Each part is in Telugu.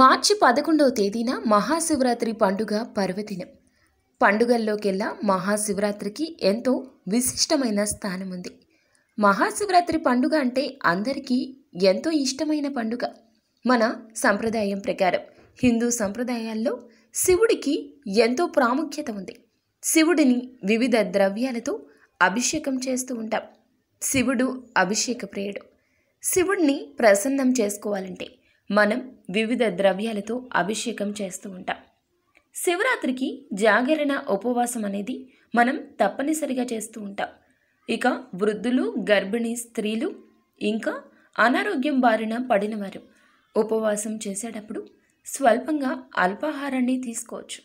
మార్చి పదకొండవ తేదీన మహాశివరాత్రి పండుగ పర్వదినం పండుగల్లోకెల్లా మహాశివరాత్రికి ఎంతో విశిష్టమైన స్థానం ఉంది మహాశివరాత్రి పండుగ అంటే అందరికీ ఎంతో ఇష్టమైన పండుగ మన సంప్రదాయం ప్రకారం హిందూ సంప్రదాయాల్లో శివుడికి ఎంతో ప్రాముఖ్యత ఉంది శివుడిని వివిధ ద్రవ్యాలతో అభిషేకం చేస్తూ ఉంటాం శివుడు అభిషేక ప్రియుడు శివుడిని ప్రసన్నం చేసుకోవాలంటే మనం వివిధ ద్రవ్యాలతో అభిషేకం చేస్తూ ఉంటాం శివరాత్రికి జాగరణ ఉపవాసం అనేది మనం తప్పనిసరిగా చేస్తూ ఉంటాం ఇక వృద్ధులు గర్భిణీ స్త్రీలు ఇంకా అనారోగ్యం బారిన పడినవారు ఉపవాసం చేసేటప్పుడు స్వల్పంగా అల్పాహారాన్ని తీసుకోవచ్చు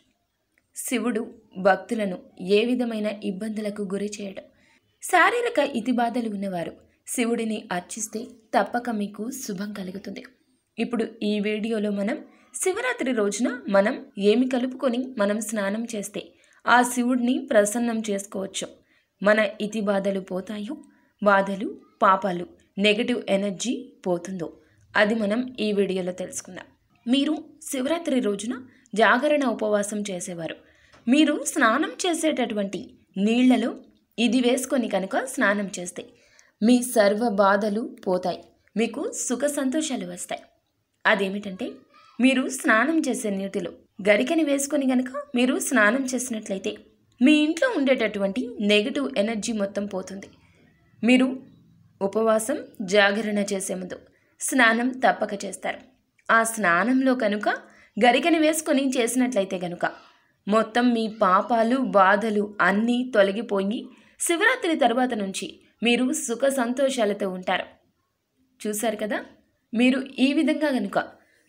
శివుడు భక్తులను ఏ విధమైన ఇబ్బందులకు గురి చేయడం శారీరక ఇతిబాధలు ఉన్నవారు శివుడిని అర్చిస్తే తప్పక మీకు శుభం కలుగుతుంది ఇప్పుడు ఈ వీడియోలో మనం శివరాత్రి రోజున మనం ఏమి కలుపుకొని మనం స్నానం చేస్తే ఆ శివుడిని ప్రసన్నం చేసుకోవచ్చు మన ఇతి బాధలు పోతాయో బాధలు పాపాలు నెగటివ్ ఎనర్జీ పోతుందో అది మనం ఈ వీడియోలో తెలుసుకుందాం మీరు శివరాత్రి రోజున జాగరణ ఉపవాసం చేసేవారు మీరు స్నానం చేసేటటువంటి నీళ్లలో ఇది వేసుకొని కనుక స్నానం చేస్తే మీ సర్వ బాధలు పోతాయి మీకు సుఖ సంతోషాలు వస్తాయి అదేమిటంటే మీరు స్నానం చేసే నీటిలో గరికని వేసుకొని గనక మీరు స్నానం చేసినట్లయితే మీ ఇంట్లో ఉండేటటువంటి నెగిటివ్ ఎనర్జీ మొత్తం పోతుంది మీరు ఉపవాసం జాగరణ చేసే ముందు స్నానం తప్పక చేస్తారు ఆ స్నానంలో కనుక గరికని వేసుకొని చేసినట్లయితే కనుక మొత్తం మీ పాపాలు బాధలు అన్నీ తొలగిపోయి శివరాత్రి తర్వాత నుంచి మీరు సుఖ సంతోషాలతో ఉంటారు చూశారు కదా మీరు ఈ విధంగా కనుక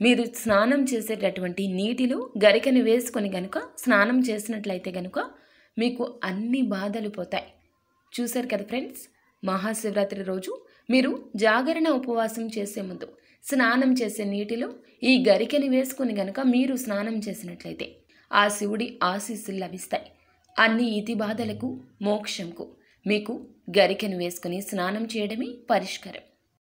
మీరు స్నానం చేసేటటువంటి నీటిలో గరికను వేసుకొని కనుక స్నానం చేసినట్లయితే కనుక మీకు అన్ని బాధలు పోతాయి చూశారు కదా ఫ్రెండ్స్ మహాశివరాత్రి రోజు మీరు జాగరణ ఉపవాసం చేసే ముందు స్నానం చేసే నీటిలో ఈ గరికని వేసుకుని గనుక మీరు స్నానం చేసినట్లయితే ఆ శివుడి ఆశీస్సులు లభిస్తాయి అన్ని ఇతి బాధలకు మోక్షంకు మీకు గరికను వేసుకుని స్నానం చేయడమే పరిష్కారం